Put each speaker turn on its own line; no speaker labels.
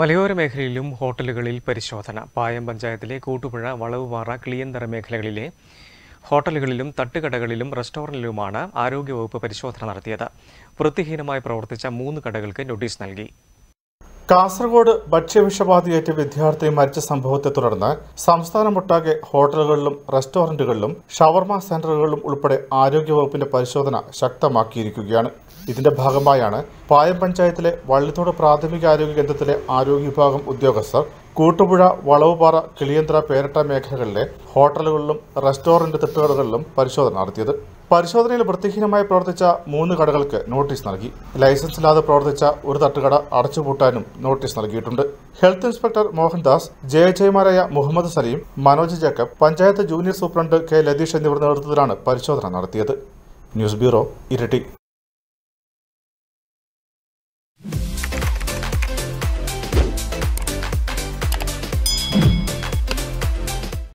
മലയോര മേഖലയിലും ഹോട്ടലുകളിൽ പരിശോധന പായം പഞ്ചായത്തിലെ കൂട്ടുപുഴ വളവുമാറ കിളിയന്തറ മേഖലകളിലെ ഹോട്ടലുകളിലും തട്ടുകടകളിലും റെസ്റ്റോറൻറ്റിലുമാണ് ആരോഗ്യവകുപ്പ് പരിശോധന നടത്തിയത് വൃത്തിഹീനമായി പ്രവർത്തിച്ച മൂന്ന് കടകൾക്ക് നോട്ടീസ് നൽകി
കാസർഗോഡ് ഭക്ഷ്യവിഷബാധയേറ്റ വിദ്യാർത്ഥി മരിച്ച സംഭവത്തെ തുടർന്ന് സംസ്ഥാനമൊട്ടാകെ ഹോട്ടലുകളിലും റെസ്റ്റോറന്റുകളിലും ഷവർമ സെന്ററുകളിലും ഉൾപ്പെടെ ആരോഗ്യവകുപ്പിന്റെ പരിശോധന ശക്തമാക്കിയിരിക്കുകയാണ് ഇതിന്റെ ഭാഗമായാണ് പായം പഞ്ചായത്തിലെ വള്ളിത്തോട് പ്രാഥമിക ആരോഗ്യ കേന്ദ്രത്തിലെ ആരോഗ്യ വിഭാഗം ഉദ്യോഗസ്ഥർ കൂട്ടുപുഴ വളവുപാറ കിളിയന്ത്ര പേരട്ട മേഖലകളിലെ ഹോട്ടലുകളിലും റെസ്റ്റോറന്റ് തിട്ടുകടകളിലും പരിശോധന നടത്തിയത് പരിശോധനയിൽ വൃത്തിഹീനമായി പ്രവർത്തിച്ച മൂന്ന് കടകൾക്ക് നോട്ടീസ് നൽകി ലൈസൻസ് ഇല്ലാതെ പ്രവർത്തിച്ച ഒരു തട്ടുകട അടച്ചുപൂട്ടാനും നോട്ടീസ് നൽകിയിട്ടുണ്ട് health inspector Mohandas J H ഐമാരായ Muhammad Saleem Manoj Jacob panchayat junior superintendent K Latheesh എന്നിവരുടെ നേതൃത്വത്തിലാണ് പരിശോധന നടത്തിയത് ന്യൂസ് ബ്യൂറോ ഇരട്ടി